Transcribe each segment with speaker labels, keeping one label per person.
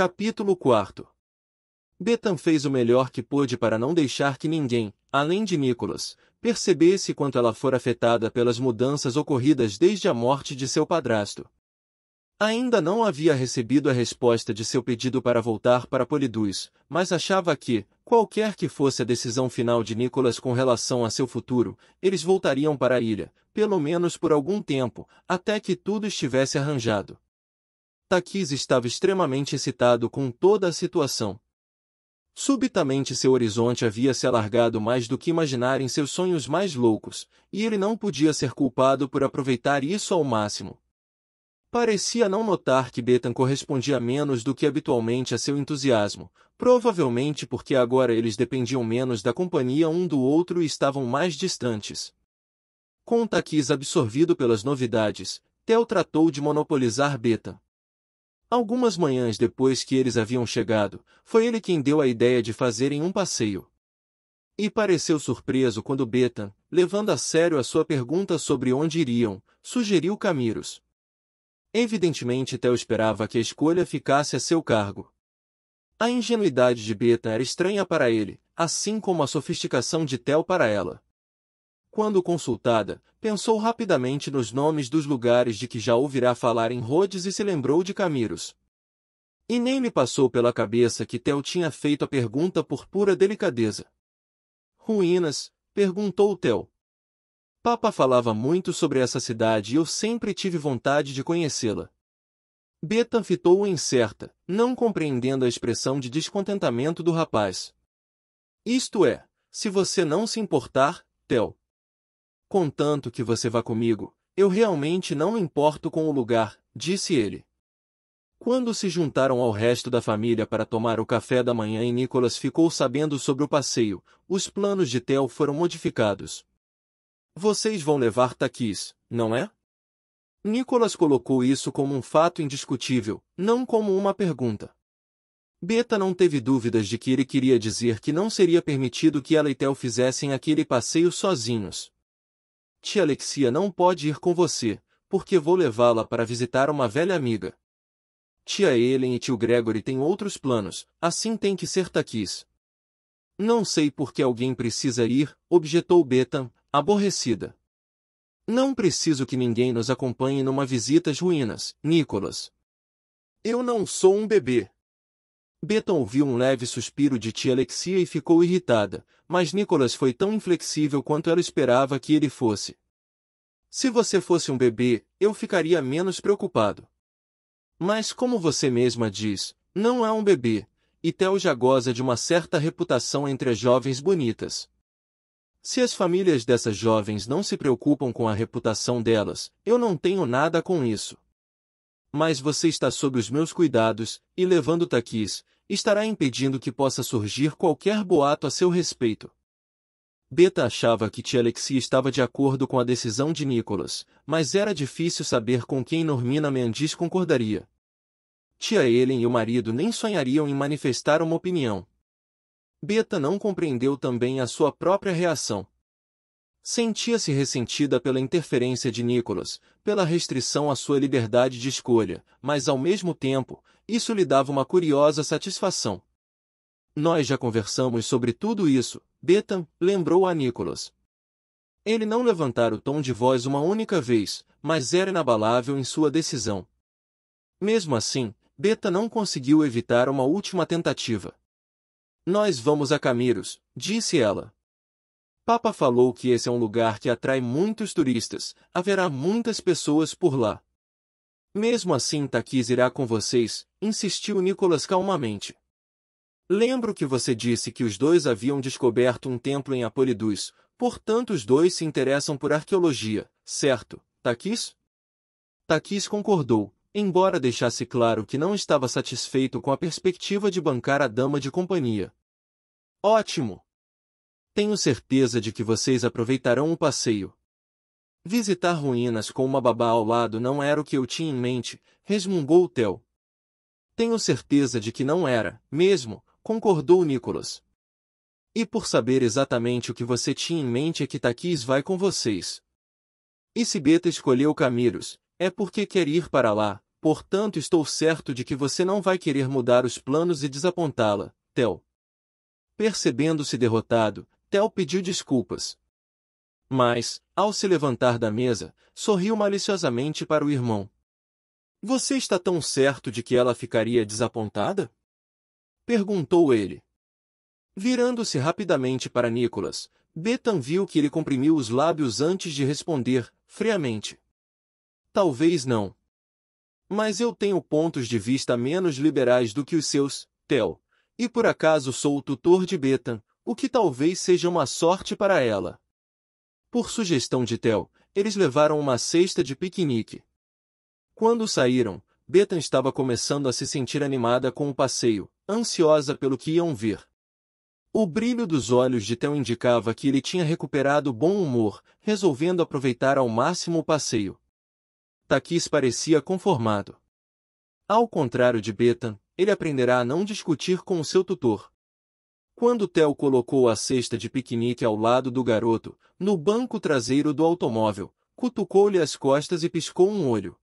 Speaker 1: Capítulo 4 Betan fez o melhor que pôde para não deixar que ninguém, além de Nicholas, percebesse quanto ela fora afetada pelas mudanças ocorridas desde a morte de seu padrasto. Ainda não havia recebido a resposta de seu pedido para voltar para Polidus, mas achava que, qualquer que fosse a decisão final de Nicholas com relação a seu futuro, eles voltariam para a ilha, pelo menos por algum tempo, até que tudo estivesse arranjado. Taquis estava extremamente excitado com toda a situação. Subitamente seu horizonte havia se alargado mais do que imaginar em seus sonhos mais loucos, e ele não podia ser culpado por aproveitar isso ao máximo. Parecia não notar que Betan correspondia menos do que habitualmente a seu entusiasmo, provavelmente porque agora eles dependiam menos da companhia um do outro e estavam mais distantes. Com Taquis absorvido pelas novidades, Tel tratou de monopolizar Betan. Algumas manhãs depois que eles haviam chegado, foi ele quem deu a ideia de fazerem um passeio. E pareceu surpreso quando Betan, levando a sério a sua pergunta sobre onde iriam, sugeriu Camiros. Evidentemente Theo esperava que a escolha ficasse a seu cargo. A ingenuidade de Betan era estranha para ele, assim como a sofisticação de Theo para ela. Quando consultada, pensou rapidamente nos nomes dos lugares de que já ouvirá falar em Rhodes e se lembrou de Camiros. E nem lhe passou pela cabeça que Theo tinha feito a pergunta por pura delicadeza. Ruínas? perguntou Theo. Papa falava muito sobre essa cidade e eu sempre tive vontade de conhecê-la. Beta fitou-o incerta, não compreendendo a expressão de descontentamento do rapaz. Isto é, se você não se importar, Theo. Contanto que você vá comigo, eu realmente não me importo com o lugar, disse ele. Quando se juntaram ao resto da família para tomar o café da manhã e Nicolas ficou sabendo sobre o passeio, os planos de Theo foram modificados. Vocês vão levar taquis, não é? Nicolas colocou isso como um fato indiscutível, não como uma pergunta. Beta não teve dúvidas de que ele queria dizer que não seria permitido que ela e Theo fizessem aquele passeio sozinhos. Tia Alexia não pode ir com você, porque vou levá-la para visitar uma velha amiga. Tia Ellen e tio Gregory têm outros planos, assim tem que ser taquis. Não sei por que alguém precisa ir, objetou Betan, aborrecida. Não preciso que ninguém nos acompanhe numa visita às ruínas, Nicholas. Eu não sou um bebê, Beton ouviu um leve suspiro de tia Alexia e ficou irritada, mas Nicolas foi tão inflexível quanto ela esperava que ele fosse. Se você fosse um bebê, eu ficaria menos preocupado. Mas como você mesma diz, não é um bebê, e Tel já goza de uma certa reputação entre as jovens bonitas. Se as famílias dessas jovens não se preocupam com a reputação delas, eu não tenho nada com isso. Mas você está sob os meus cuidados, e levando taquis, estará impedindo que possa surgir qualquer boato a seu respeito. Beta achava que tia Alexia estava de acordo com a decisão de Nicholas, mas era difícil saber com quem Normina Mendes concordaria. Tia Ellen e o marido nem sonhariam em manifestar uma opinião. Beta não compreendeu também a sua própria reação. Sentia-se ressentida pela interferência de Nicholas, pela restrição à sua liberdade de escolha, mas ao mesmo tempo, isso lhe dava uma curiosa satisfação. Nós já conversamos sobre tudo isso, Betan lembrou a Nicholas. Ele não levantara o tom de voz uma única vez, mas era inabalável em sua decisão. Mesmo assim, Beta não conseguiu evitar uma última tentativa. Nós vamos a Camiros, disse ela. Papa falou que esse é um lugar que atrai muitos turistas, haverá muitas pessoas por lá. Mesmo assim Taquis irá com vocês, insistiu Nicolas calmamente. Lembro que você disse que os dois haviam descoberto um templo em Apolidus, portanto os dois se interessam por arqueologia, certo, Taquis? Taquis concordou, embora deixasse claro que não estava satisfeito com a perspectiva de bancar a dama de companhia. Ótimo! Tenho certeza de que vocês aproveitarão o passeio, Visitar ruínas com uma babá ao lado não era o que eu tinha em mente, resmungou Theo. Tenho certeza de que não era, mesmo, concordou Nicholas. E por saber exatamente o que você tinha em mente é que Taquis vai com vocês. E se Beta escolheu Camiros, é porque quer ir para lá, portanto estou certo de que você não vai querer mudar os planos e desapontá-la, Theo. Percebendo-se derrotado, Theo pediu desculpas mas, ao se levantar da mesa, sorriu maliciosamente para o irmão. Você está tão certo de que ela ficaria desapontada? Perguntou ele. Virando-se rapidamente para Nicholas, Betan viu que ele comprimiu os lábios antes de responder, friamente. Talvez não. Mas eu tenho pontos de vista menos liberais do que os seus, Theo, e por acaso sou o tutor de Betan, o que talvez seja uma sorte para ela. Por sugestão de Tel, eles levaram uma cesta de piquenique. Quando saíram, Bethan estava começando a se sentir animada com o passeio, ansiosa pelo que iam ver. O brilho dos olhos de Tel indicava que ele tinha recuperado bom humor, resolvendo aproveitar ao máximo o passeio. Takis parecia conformado. Ao contrário de Bethan, ele aprenderá a não discutir com o seu tutor, quando Theo colocou a cesta de piquenique ao lado do garoto, no banco traseiro do automóvel, cutucou-lhe as costas e piscou um olho.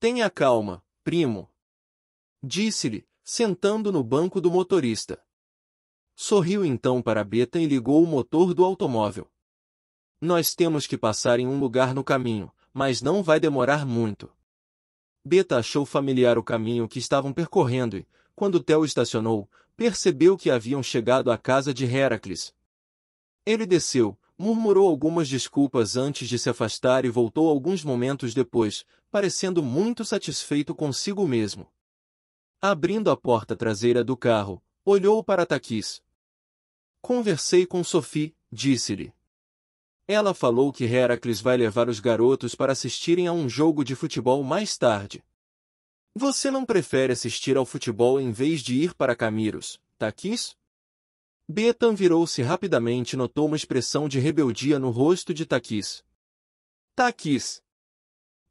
Speaker 1: Tenha calma, primo. Disse-lhe, sentando no banco do motorista. Sorriu então para Beta e ligou o motor do automóvel. Nós temos que passar em um lugar no caminho, mas não vai demorar muito. Beta achou familiar o caminho que estavam percorrendo e, quando Theo estacionou, percebeu que haviam chegado à casa de Heracles. Ele desceu, murmurou algumas desculpas antes de se afastar e voltou alguns momentos depois, parecendo muito satisfeito consigo mesmo. Abrindo a porta traseira do carro, olhou para Taquis. Conversei com Sophie, disse-lhe. Ela falou que Heracles vai levar os garotos para assistirem a um jogo de futebol mais tarde. Você não prefere assistir ao futebol em vez de ir para Camiros, Taquis? Tá, Betan virou-se rapidamente e notou uma expressão de rebeldia no rosto de Taquis. Taquis! Tá,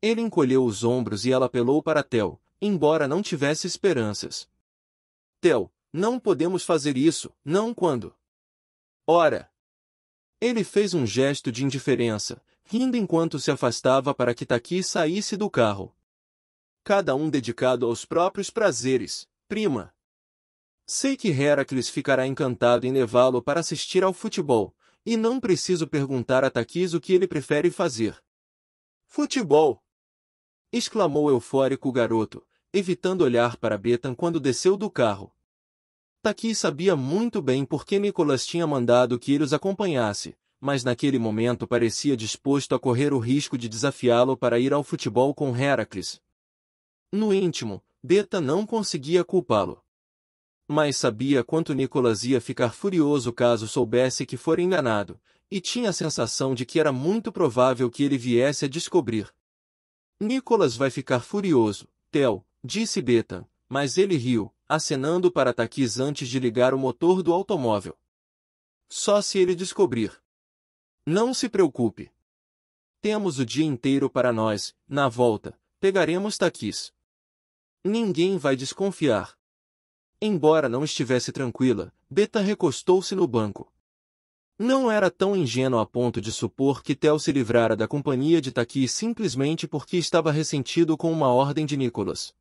Speaker 1: Ele encolheu os ombros e ela apelou para Tel, embora não tivesse esperanças. Tel, não podemos fazer isso, não quando. Ora! Ele fez um gesto de indiferença, rindo enquanto se afastava para que Taquis saísse do carro cada um dedicado aos próprios prazeres, prima. Sei que Heracles ficará encantado em levá-lo para assistir ao futebol, e não preciso perguntar a Taquis o que ele prefere fazer. Futebol! exclamou eufórico o garoto, evitando olhar para Betan quando desceu do carro. Taquis sabia muito bem por que Nicolas tinha mandado que ele os acompanhasse, mas naquele momento parecia disposto a correr o risco de desafiá-lo para ir ao futebol com Heracles, no íntimo, Beta não conseguia culpá-lo. Mas sabia quanto Nicolas ia ficar furioso caso soubesse que fora enganado, e tinha a sensação de que era muito provável que ele viesse a descobrir. Nicolas vai ficar furioso, Tel, disse Beta, mas ele riu, acenando para Taquis antes de ligar o motor do automóvel. Só se ele descobrir. Não se preocupe. Temos o dia inteiro para nós, na volta, pegaremos Taquis. Ninguém vai desconfiar. Embora não estivesse tranquila, Beta recostou-se no banco. Não era tão ingênua a ponto de supor que Tel se livrara da companhia de Taki simplesmente porque estava ressentido com uma ordem de Nicholas.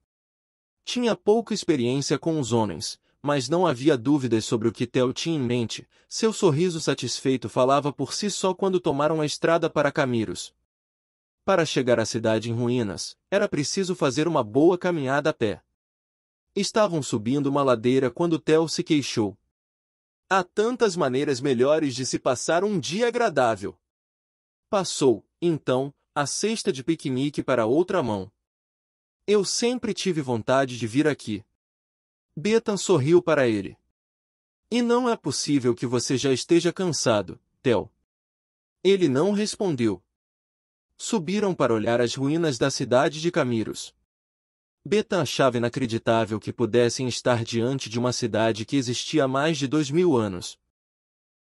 Speaker 1: Tinha pouca experiência com os homens, mas não havia dúvidas sobre o que Tel tinha em mente. Seu sorriso satisfeito falava por si só quando tomaram a estrada para Camiros, para chegar à cidade em ruínas, era preciso fazer uma boa caminhada a pé. Estavam subindo uma ladeira quando Tel se queixou. Há tantas maneiras melhores de se passar um dia agradável. Passou, então, a cesta de piquenique para outra mão. Eu sempre tive vontade de vir aqui. Betan sorriu para ele. E não é possível que você já esteja cansado, Tel. Ele não respondeu subiram para olhar as ruínas da cidade de Camiros. Beta achava inacreditável que pudessem estar diante de uma cidade que existia há mais de dois mil anos.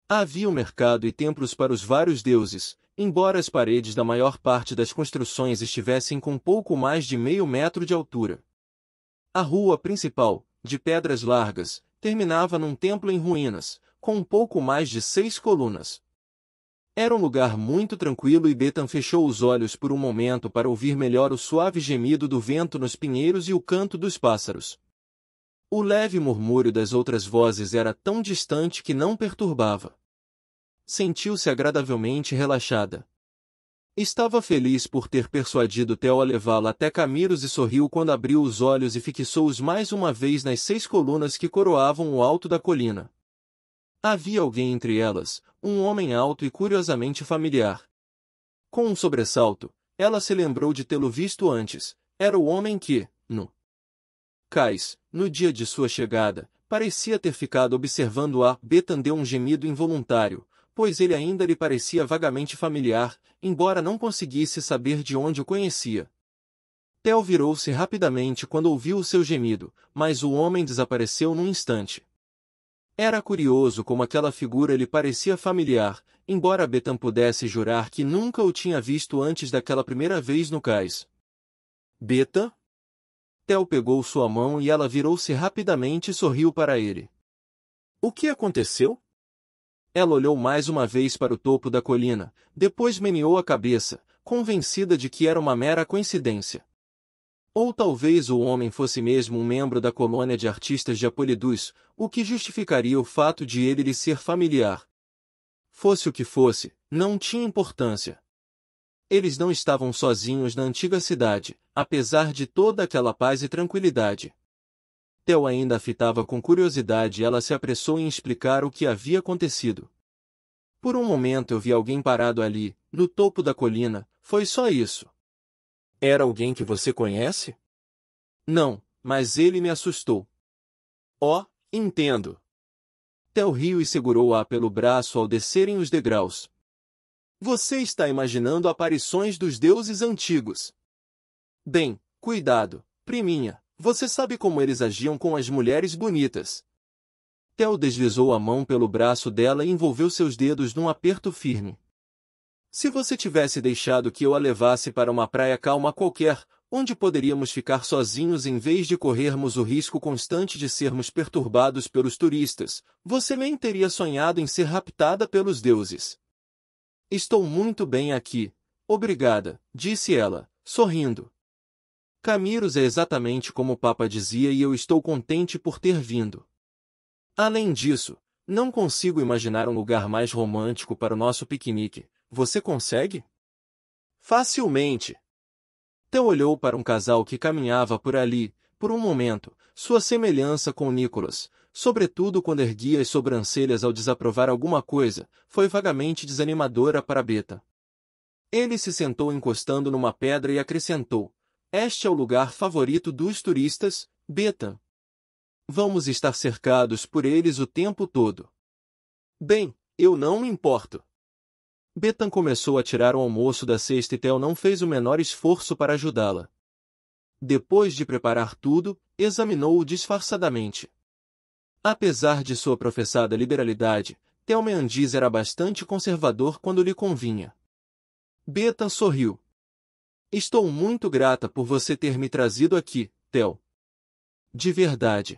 Speaker 1: Havia um mercado e templos para os vários deuses, embora as paredes da maior parte das construções estivessem com pouco mais de meio metro de altura. A rua principal, de pedras largas, terminava num templo em ruínas, com um pouco mais de seis colunas. Era um lugar muito tranquilo e Betan fechou os olhos por um momento para ouvir melhor o suave gemido do vento nos pinheiros e o canto dos pássaros. O leve murmúrio das outras vozes era tão distante que não perturbava. Sentiu-se agradavelmente relaxada. Estava feliz por ter persuadido Theo a levá-la até Camiros e sorriu quando abriu os olhos e fixou-os mais uma vez nas seis colunas que coroavam o alto da colina. Havia alguém entre elas, um homem alto e curiosamente familiar. Com um sobressalto, ela se lembrou de tê-lo visto antes. Era o homem que, no cais, no dia de sua chegada, parecia ter ficado observando-a. Betan deu um gemido involuntário, pois ele ainda lhe parecia vagamente familiar, embora não conseguisse saber de onde o conhecia. Tel virou-se rapidamente quando ouviu o seu gemido, mas o homem desapareceu num instante. Era curioso como aquela figura lhe parecia familiar, embora Betan pudesse jurar que nunca o tinha visto antes daquela primeira vez no cais. Beta? Tel pegou sua mão e ela virou-se rapidamente e sorriu para ele. O que aconteceu? Ela olhou mais uma vez para o topo da colina, depois meneou a cabeça, convencida de que era uma mera coincidência. Ou talvez o homem fosse mesmo um membro da colônia de artistas de Apolidus, o que justificaria o fato de ele lhe ser familiar. Fosse o que fosse, não tinha importância. Eles não estavam sozinhos na antiga cidade, apesar de toda aquela paz e tranquilidade. Theo ainda a fitava com curiosidade e ela se apressou em explicar o que havia acontecido. Por um momento eu vi alguém parado ali, no topo da colina, foi só isso. Era alguém que você conhece? Não, mas ele me assustou. Oh, entendo. Tel riu e segurou-a pelo braço ao descerem os degraus. Você está imaginando aparições dos deuses antigos. Bem, cuidado, priminha, você sabe como eles agiam com as mulheres bonitas. Tel deslizou a mão pelo braço dela e envolveu seus dedos num aperto firme. Se você tivesse deixado que eu a levasse para uma praia calma qualquer, onde poderíamos ficar sozinhos em vez de corrermos o risco constante de sermos perturbados pelos turistas, você nem teria sonhado em ser raptada pelos deuses. Estou muito bem aqui. Obrigada, disse ela, sorrindo. Camiros é exatamente como o Papa dizia e eu estou contente por ter vindo. Além disso, não consigo imaginar um lugar mais romântico para o nosso piquenique, você consegue? Facilmente. Theo olhou para um casal que caminhava por ali, por um momento, sua semelhança com Nicholas, sobretudo quando erguia as sobrancelhas ao desaprovar alguma coisa, foi vagamente desanimadora para Beta. Ele se sentou encostando numa pedra e acrescentou, Este é o lugar favorito dos turistas, Beta. Vamos estar cercados por eles o tempo todo. Bem, eu não me importo. Betan começou a tirar o almoço da cesta e Theo não fez o menor esforço para ajudá-la. Depois de preparar tudo, examinou-o disfarçadamente. Apesar de sua professada liberalidade, Theo Meandis era bastante conservador quando lhe convinha. Betan sorriu. Estou muito grata por você ter me trazido aqui, Theo. De verdade.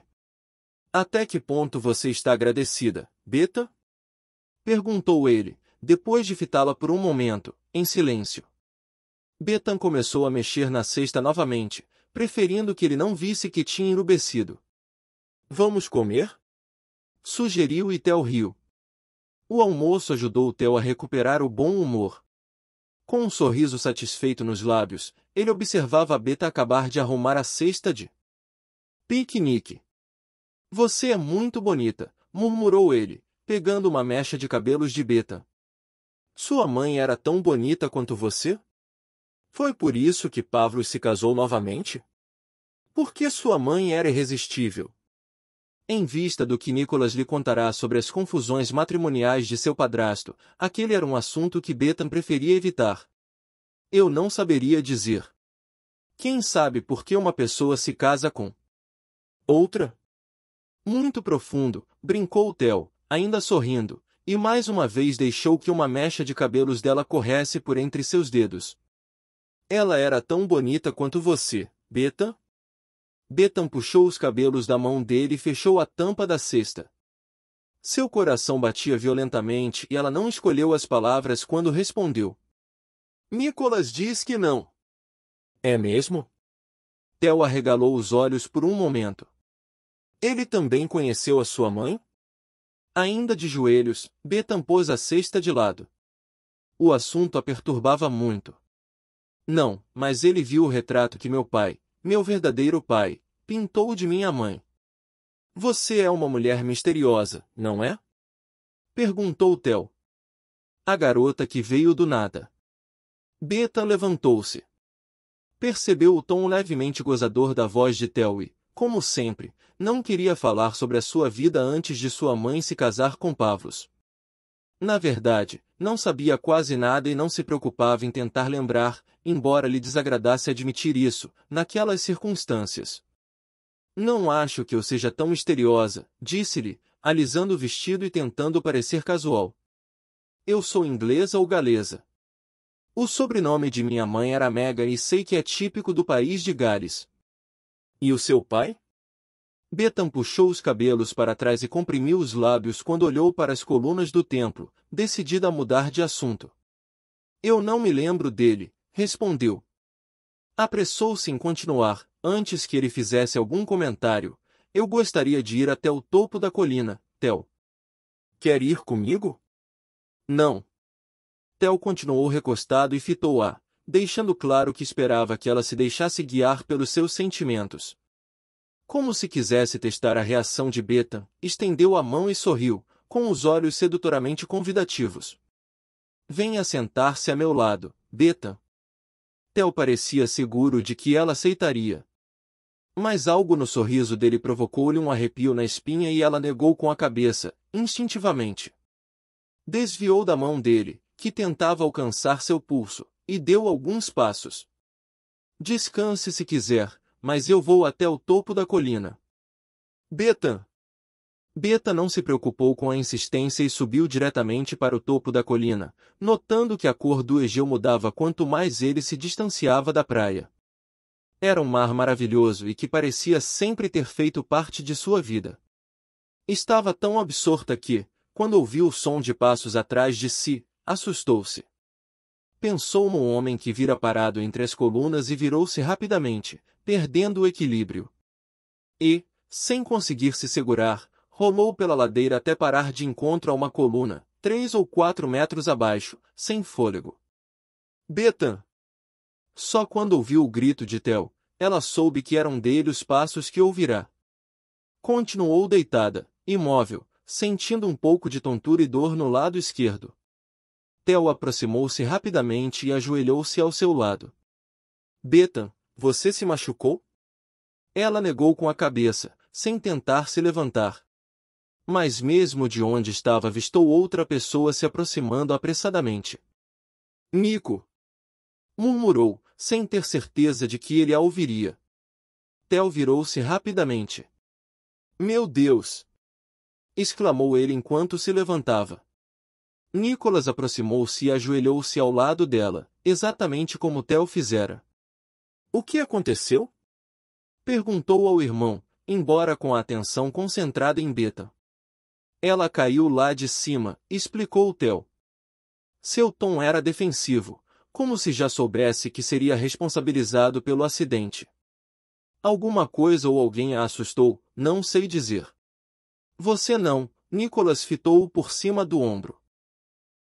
Speaker 1: Até que ponto você está agradecida, Beta? Perguntou ele depois de fitá-la por um momento, em silêncio. Betan começou a mexer na cesta novamente, preferindo que ele não visse que tinha enrubescido. Vamos comer? Sugeriu e Tel riu. O almoço ajudou Tel a recuperar o bom humor. Com um sorriso satisfeito nos lábios, ele observava Beta acabar de arrumar a cesta de piquenique. Você é muito bonita, murmurou ele, pegando uma mecha de cabelos de Beta. Sua mãe era tão bonita quanto você? Foi por isso que Pavlos se casou novamente? Porque sua mãe era irresistível. Em vista do que Nicolas lhe contará sobre as confusões matrimoniais de seu padrasto, aquele era um assunto que Betan preferia evitar. Eu não saberia dizer. Quem sabe por que uma pessoa se casa com outra? Muito profundo, brincou Theo, ainda sorrindo, e mais uma vez deixou que uma mecha de cabelos dela corresse por entre seus dedos. Ela era tão bonita quanto você, Beta? Betan puxou os cabelos da mão dele e fechou a tampa da cesta. Seu coração batia violentamente e ela não escolheu as palavras quando respondeu. Nicolas diz que não. É mesmo? Tel arregalou os olhos por um momento. Ele também conheceu a sua mãe? Ainda de joelhos, Betan pôs a cesta de lado. O assunto a perturbava muito. Não, mas ele viu o retrato que meu pai, meu verdadeiro pai, pintou de minha mãe. Você é uma mulher misteriosa, não é? Perguntou Tel. A garota que veio do nada. Beta levantou-se. Percebeu o tom levemente gozador da voz de Tel e, como sempre, não queria falar sobre a sua vida antes de sua mãe se casar com Pavlos. Na verdade, não sabia quase nada e não se preocupava em tentar lembrar, embora lhe desagradasse admitir isso, naquelas circunstâncias. Não acho que eu seja tão misteriosa, disse-lhe, alisando o vestido e tentando parecer casual. Eu sou inglesa ou galesa. O sobrenome de minha mãe era Mega e sei que é típico do país de Gales. E o seu pai? Betan puxou os cabelos para trás e comprimiu os lábios quando olhou para as colunas do templo, decidida a mudar de assunto. Eu não me lembro dele, respondeu. Apressou-se em continuar, antes que ele fizesse algum comentário. Eu gostaria de ir até o topo da colina, Tel. Quer ir comigo? Não. Tel continuou recostado e fitou-a, deixando claro que esperava que ela se deixasse guiar pelos seus sentimentos. Como se quisesse testar a reação de Beta, estendeu a mão e sorriu, com os olhos sedutoramente convidativos. Venha sentar-se a meu lado, Beta. Theo parecia seguro de que ela aceitaria. Mas algo no sorriso dele provocou-lhe um arrepio na espinha e ela negou com a cabeça, instintivamente. Desviou da mão dele, que tentava alcançar seu pulso, e deu alguns passos. Descanse se quiser, mas eu vou até o topo da colina. Beta! Beta não se preocupou com a insistência e subiu diretamente para o topo da colina, notando que a cor do Egeu mudava quanto mais ele se distanciava da praia. Era um mar maravilhoso e que parecia sempre ter feito parte de sua vida. Estava tão absorta que, quando ouviu o som de passos atrás de si, assustou-se. Pensou no homem que vira parado entre as colunas e virou-se rapidamente, perdendo o equilíbrio. E, sem conseguir se segurar, rolou pela ladeira até parar de encontro a uma coluna, três ou quatro metros abaixo, sem fôlego. Betan! Só quando ouviu o grito de Tel, ela soube que eram dele os passos que ouvirá. Continuou deitada, imóvel, sentindo um pouco de tontura e dor no lado esquerdo. Theo aproximou-se rapidamente e ajoelhou-se ao seu lado. Betan, você se machucou? Ela negou com a cabeça, sem tentar se levantar. Mas mesmo de onde estava avistou outra pessoa se aproximando apressadamente. Nico! Murmurou, sem ter certeza de que ele a ouviria. Tel virou-se rapidamente. Meu Deus! exclamou ele enquanto se levantava. Nicholas aproximou-se e ajoelhou-se ao lado dela, exatamente como Tel fizera. O que aconteceu? Perguntou ao irmão, embora com a atenção concentrada em Beta. Ela caiu lá de cima, explicou o Theo. Seu tom era defensivo, como se já soubesse que seria responsabilizado pelo acidente. Alguma coisa ou alguém a assustou, não sei dizer. Você não, Nicholas fitou-o por cima do ombro.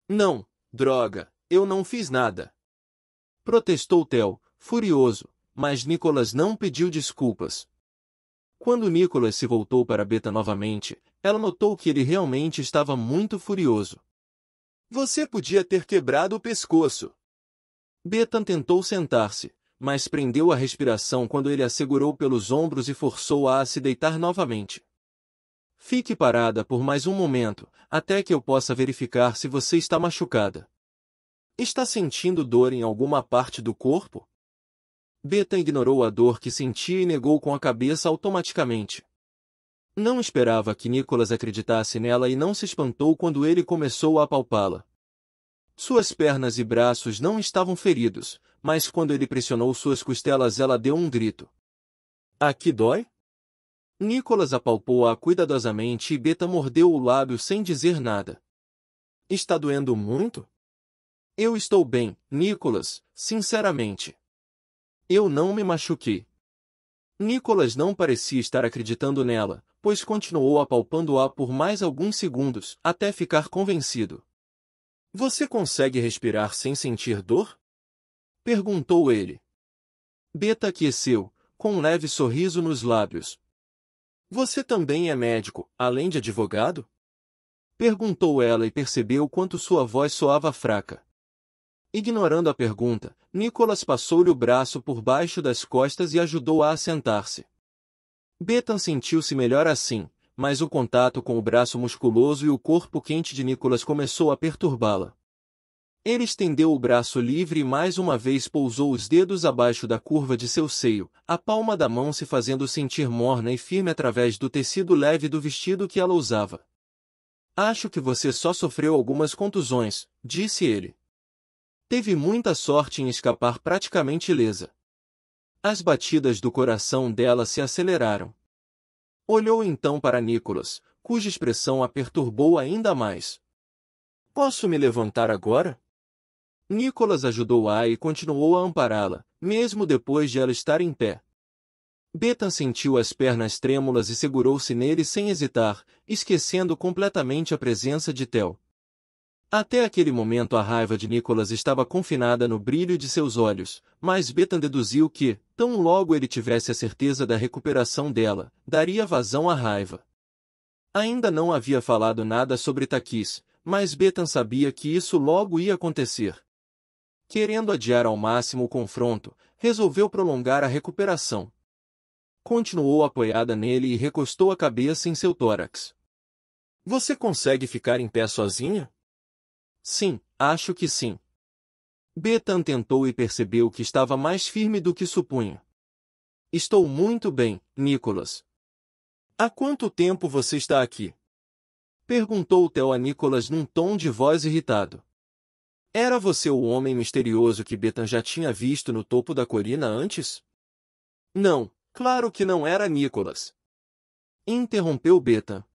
Speaker 1: Não, droga, eu não fiz nada. Protestou Theo, furioso, mas Nicholas não pediu desculpas. Quando Nicholas se voltou para Beta novamente, ela notou que ele realmente estava muito furioso. Você podia ter quebrado o pescoço. Beta tentou sentar-se, mas prendeu a respiração quando ele a segurou pelos ombros e forçou-a a se deitar novamente. Fique parada por mais um momento, até que eu possa verificar se você está machucada. Está sentindo dor em alguma parte do corpo? Beta ignorou a dor que sentia e negou com a cabeça automaticamente. Não esperava que Nicholas acreditasse nela e não se espantou quando ele começou a apalpá-la. Suas pernas e braços não estavam feridos, mas quando ele pressionou suas costelas ela deu um grito. Aqui dói? Nicholas apalpou-a cuidadosamente e Beta mordeu o lábio sem dizer nada. Está doendo muito? Eu estou bem, Nicholas, sinceramente. Eu não me machuquei. Nicolas não parecia estar acreditando nela, pois continuou apalpando-a por mais alguns segundos, até ficar convencido. Você consegue respirar sem sentir dor? Perguntou ele. Beta aqueceu, com um leve sorriso nos lábios. Você também é médico, além de advogado? Perguntou ela e percebeu quanto sua voz soava fraca. Ignorando a pergunta, Nicholas passou-lhe o braço por baixo das costas e ajudou-a a, a sentar-se. Betan sentiu-se melhor assim, mas o contato com o braço musculoso e o corpo quente de Nicholas começou a perturbá-la. Ele estendeu o braço livre e mais uma vez pousou os dedos abaixo da curva de seu seio, a palma da mão se fazendo sentir morna e firme através do tecido leve do vestido que ela usava. Acho que você só sofreu algumas contusões, disse ele. Teve muita sorte em escapar praticamente ilesa. As batidas do coração dela se aceleraram. Olhou então para Nicolas, cuja expressão a perturbou ainda mais. Posso me levantar agora? Nicolas ajudou-a e continuou a ampará-la, mesmo depois de ela estar em pé. Beta sentiu as pernas trêmulas e segurou-se nele sem hesitar, esquecendo completamente a presença de Tel. Até aquele momento a raiva de Nicolas estava confinada no brilho de seus olhos, mas Betan deduziu que, tão logo ele tivesse a certeza da recuperação dela, daria vazão à raiva. Ainda não havia falado nada sobre Taquis, mas Betan sabia que isso logo ia acontecer. Querendo adiar ao máximo o confronto, resolveu prolongar a recuperação. Continuou apoiada nele e recostou a cabeça em seu tórax. Você consegue ficar em pé sozinha? Sim, acho que sim. Betan tentou e percebeu que estava mais firme do que supunha. Estou muito bem, Nicholas. Há quanto tempo você está aqui? Perguntou Theo a Nicholas num tom de voz irritado. Era você o homem misterioso que Betan já tinha visto no topo da colina antes? Não, claro que não era Nicholas. Interrompeu Betan.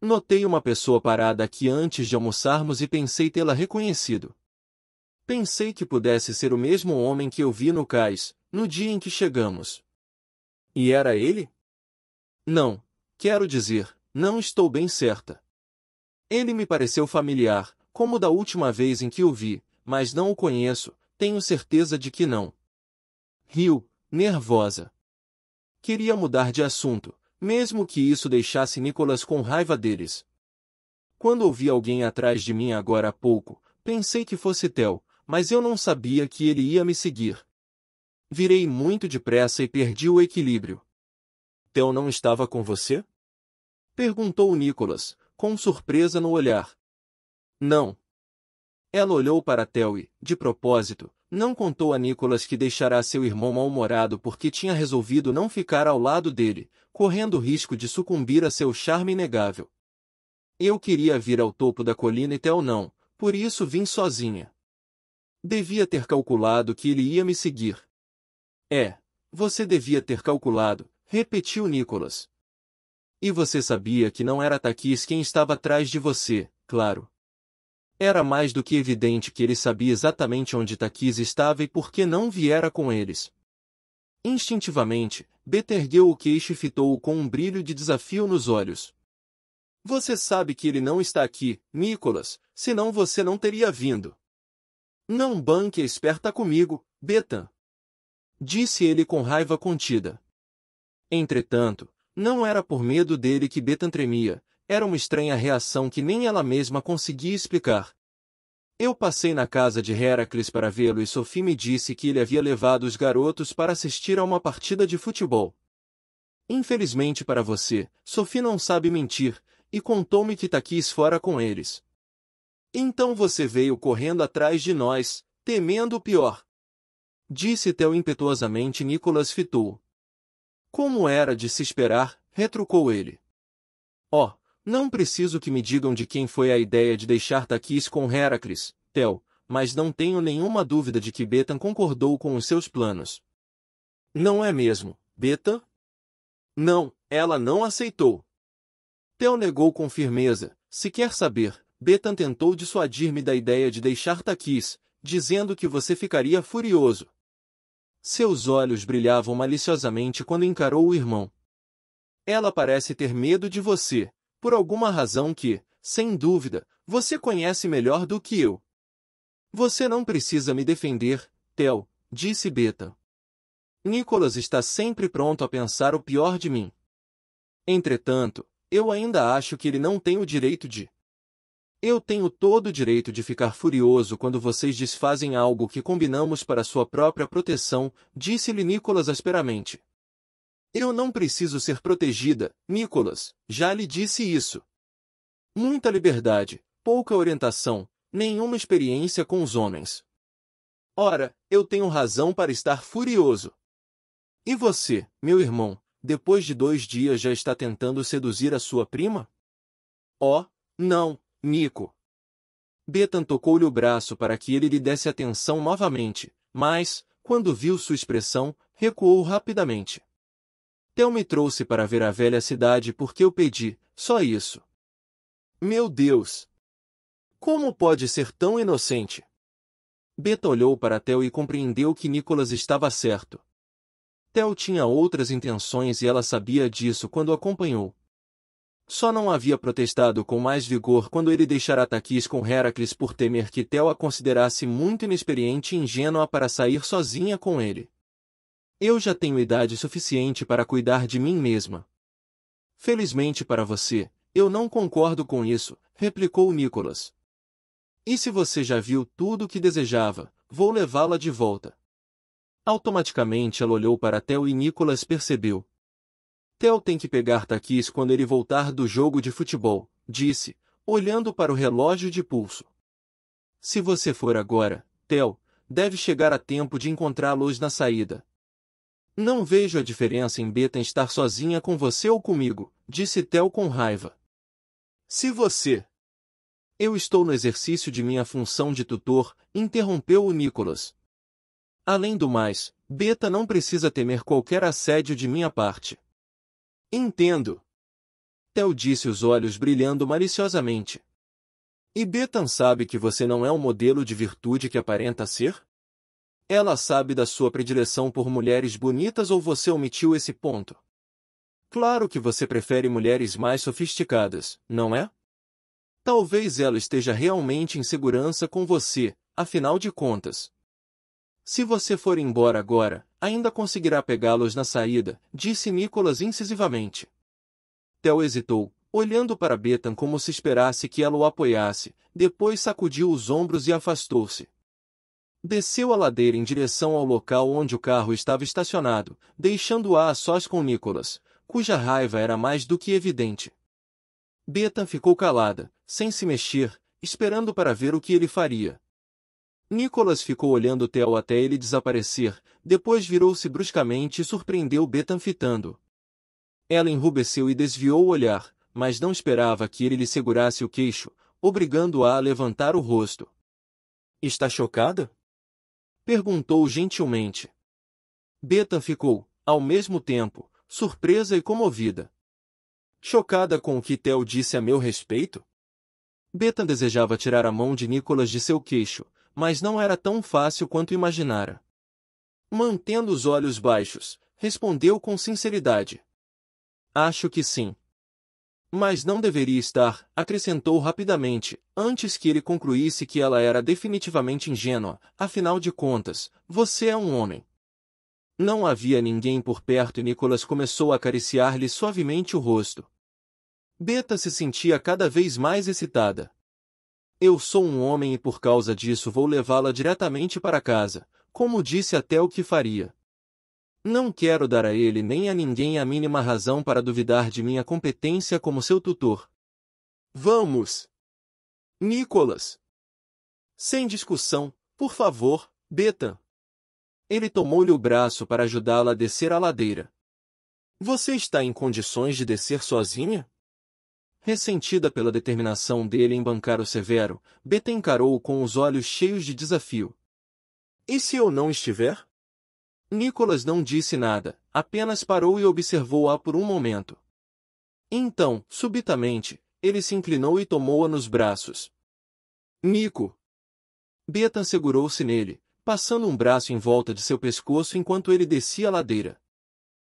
Speaker 1: Notei uma pessoa parada aqui antes de almoçarmos e pensei tê-la reconhecido. Pensei que pudesse ser o mesmo homem que eu vi no cais, no dia em que chegamos. E era ele? Não, quero dizer, não estou bem certa. Ele me pareceu familiar, como da última vez em que o vi, mas não o conheço, tenho certeza de que não. Riu, nervosa. Queria mudar de assunto, mesmo que isso deixasse Nicolas com raiva deles. Quando ouvi alguém atrás de mim agora há pouco, pensei que fosse Tel, mas eu não sabia que ele ia me seguir. Virei muito depressa e perdi o equilíbrio. Tel não estava com você? Perguntou Nicolas, com surpresa no olhar. Não. Ela olhou para Tel e, de propósito, não contou a Nicolas que deixará seu irmão mal-humorado porque tinha resolvido não ficar ao lado dele, correndo o risco de sucumbir a seu charme inegável. Eu queria vir ao topo da colina e Tel não, por isso vim sozinha. Devia ter calculado que ele ia me seguir. É, você devia ter calculado, repetiu Nicholas. E você sabia que não era Taquis quem estava atrás de você, claro. Era mais do que evidente que ele sabia exatamente onde Taquis estava e por que não viera com eles. Instintivamente, Betergueu ergueu o queixo e fitou-o com um brilho de desafio nos olhos. Você sabe que ele não está aqui, Nicholas, senão você não teria vindo. Não banque esperta comigo, Betan. Disse ele com raiva contida. Entretanto, não era por medo dele que Betan tremia, era uma estranha reação que nem ela mesma conseguia explicar, eu passei na casa de Heracles para vê-lo e Sophie me disse que ele havia levado os garotos para assistir a uma partida de futebol. Infelizmente para você, Sophie não sabe mentir, e contou-me que Taquis tá fora com eles. Então você veio correndo atrás de nós, temendo o pior. Disse Theo impetuosamente Nicolas fitou. Como era de se esperar, retrucou ele. Oh, não preciso que me digam de quem foi a ideia de deixar Taquis com Heracles, Tel, mas não tenho nenhuma dúvida de que Betan concordou com os seus planos. Não é mesmo, Betan? Não, ela não aceitou. Tel negou com firmeza. Se quer saber, Betan tentou dissuadir-me da ideia de deixar Taquis, dizendo que você ficaria furioso. Seus olhos brilhavam maliciosamente quando encarou o irmão. Ela parece ter medo de você por alguma razão que, sem dúvida, você conhece melhor do que eu. Você não precisa me defender, Theo, disse Beta. Nicholas está sempre pronto a pensar o pior de mim. Entretanto, eu ainda acho que ele não tem o direito de. Eu tenho todo o direito de ficar furioso quando vocês desfazem algo que combinamos para sua própria proteção, disse-lhe Nicholas asperamente. Eu não preciso ser protegida, Nicholas, já lhe disse isso. Muita liberdade, pouca orientação, nenhuma experiência com os homens. Ora, eu tenho razão para estar furioso. E você, meu irmão, depois de dois dias já está tentando seduzir a sua prima? Oh, não, Nico. Betan tocou-lhe o braço para que ele lhe desse atenção novamente, mas, quando viu sua expressão, recuou rapidamente. Tel me trouxe para ver a velha cidade porque eu pedi, só isso. Meu Deus! Como pode ser tão inocente? Beta olhou para Tel e compreendeu que Nicolas estava certo. Tel tinha outras intenções e ela sabia disso quando acompanhou. Só não havia protestado com mais vigor quando ele deixara Taquis com Heracles por temer que Tel a considerasse muito inexperiente e ingênua para sair sozinha com ele. Eu já tenho idade suficiente para cuidar de mim mesma. Felizmente para você, eu não concordo com isso, replicou Nicolas. E se você já viu tudo o que desejava, vou levá-la de volta. Automaticamente ela olhou para Theo e Nicolas percebeu. Theo tem que pegar Taquis quando ele voltar do jogo de futebol, disse, olhando para o relógio de pulso. Se você for agora, Theo, deve chegar a tempo de encontrá-los na saída. Não vejo a diferença em Beta estar sozinha com você ou comigo, disse Tel com raiva. Se você. Eu estou no exercício de minha função de tutor, interrompeu o Nicholas. Além do mais, Beta não precisa temer qualquer assédio de minha parte. Entendo. Tel disse os olhos brilhando maliciosamente. E Betan sabe que você não é o modelo de virtude que aparenta ser? Ela sabe da sua predileção por mulheres bonitas ou você omitiu esse ponto? Claro que você prefere mulheres mais sofisticadas, não é? Talvez ela esteja realmente em segurança com você, afinal de contas. Se você for embora agora, ainda conseguirá pegá-los na saída, disse Nicolas incisivamente. Tel hesitou, olhando para Betan como se esperasse que ela o apoiasse, depois sacudiu os ombros e afastou-se. Desceu a ladeira em direção ao local onde o carro estava estacionado, deixando-a a sós com Nicholas, cuja raiva era mais do que evidente. Bethan ficou calada, sem se mexer, esperando para ver o que ele faria. Nicholas ficou olhando Theo até ele desaparecer, depois virou-se bruscamente e surpreendeu Bethan fitando. Ela enrubesceu e desviou o olhar, mas não esperava que ele lhe segurasse o queixo, obrigando-a a levantar o rosto. Está chocada? perguntou gentilmente. Beta ficou, ao mesmo tempo, surpresa e comovida. Chocada com o que Theo disse a meu respeito? Beta desejava tirar a mão de Nicolas de seu queixo, mas não era tão fácil quanto imaginara. Mantendo os olhos baixos, respondeu com sinceridade. Acho que sim, mas não deveria estar, acrescentou rapidamente, antes que ele concluísse que ela era definitivamente ingênua, afinal de contas, você é um homem. Não havia ninguém por perto e Nicolas começou a acariciar-lhe suavemente o rosto. Beta se sentia cada vez mais excitada. Eu sou um homem e por causa disso vou levá-la diretamente para casa, como disse até o que faria. Não quero dar a ele nem a ninguém a mínima razão para duvidar de minha competência como seu tutor. Vamos! Nicolas! Sem discussão, por favor, Beta! Ele tomou-lhe o braço para ajudá-la a descer a ladeira. Você está em condições de descer sozinha? Ressentida pela determinação dele em bancar o severo, Beta encarou-o com os olhos cheios de desafio. E se eu não estiver? Nicolas não disse nada, apenas parou e observou-a por um momento. Então, subitamente, ele se inclinou e tomou-a nos braços. Nico! Beta segurou-se nele, passando um braço em volta de seu pescoço enquanto ele descia a ladeira.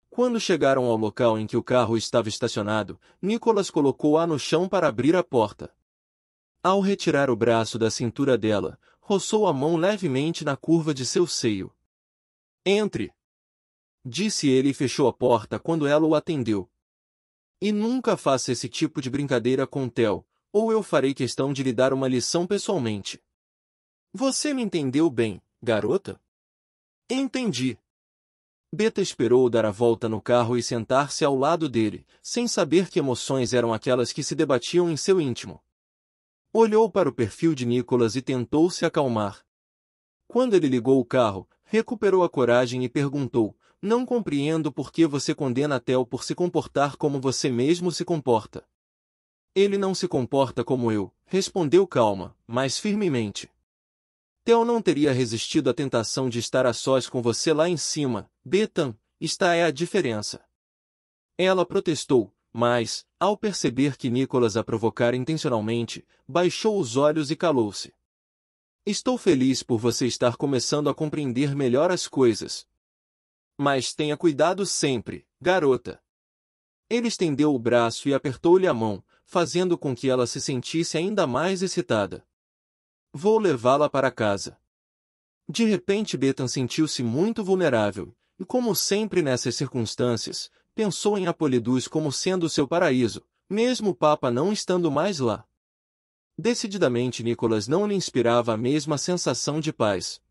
Speaker 1: Quando chegaram ao local em que o carro estava estacionado, Nicolas colocou-a no chão para abrir a porta. Ao retirar o braço da cintura dela, roçou a mão levemente na curva de seu seio. Entre! Disse ele e fechou a porta quando ela o atendeu. E nunca faça esse tipo de brincadeira com Tel, ou eu farei questão de lhe dar uma lição pessoalmente. Você me entendeu bem, garota? Entendi. Beta esperou dar a volta no carro e sentar-se ao lado dele, sem saber que emoções eram aquelas que se debatiam em seu íntimo. Olhou para o perfil de Nicolas e tentou se acalmar. Quando ele ligou o carro, Recuperou a coragem e perguntou: Não compreendo por que você condena Tel por se comportar como você mesmo se comporta. Ele não se comporta como eu, respondeu calma, mas firmemente. Tel não teria resistido à tentação de estar a sós com você lá em cima, Betan, Está é a diferença. Ela protestou, mas, ao perceber que Nicholas a provocara intencionalmente, baixou os olhos e calou-se. Estou feliz por você estar começando a compreender melhor as coisas. Mas tenha cuidado sempre, garota. Ele estendeu o braço e apertou-lhe a mão, fazendo com que ela se sentisse ainda mais excitada. Vou levá-la para casa. De repente, Betan sentiu-se muito vulnerável, e como sempre nessas circunstâncias, pensou em Apolidus como sendo seu paraíso, mesmo o Papa não estando mais lá. Decididamente Nicolas não lhe inspirava a mesma sensação de paz.